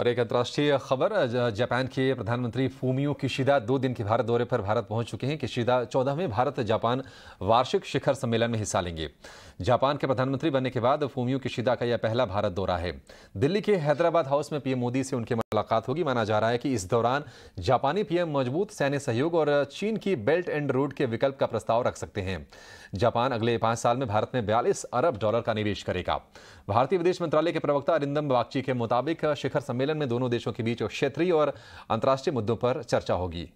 और एक अंतर्राष्ट्रीय खबर जापान के प्रधानमंत्री फूमियो किशिदा दो दिन के भारत दौरे पर भारत पहुंच चुके हैं किशिदा चौदहवें भारत जापान वार्षिक शिखर सम्मेलन में हिस्सा लेंगे जापान के प्रधानमंत्री बनने के बाद फूमियो किशिदा का यह पहला भारत दौरा है दिल्ली के हैदराबाद हाउस में पीएम मोदी से उनकी मुलाकात होगी माना जा रहा है कि इस दौरान जापानी पीएम मजबूत सैन्य सहयोग और चीन की बेल्ट एंड रोड के विकल्प का प्रस्ताव रख सकते हैं जापान अगले पांच साल में भारत में बयालीस अरब डॉलर का निवेश करेगा भारतीय विदेश मंत्रालय के प्रवक्ता अरिंदम बागची के मुताबिक शिखर सम्मेलन सम्मेलन में दोनों देशों के बीच क्षेत्रीय और अंतर्राष्ट्रीय मुद्दों पर चर्चा होगी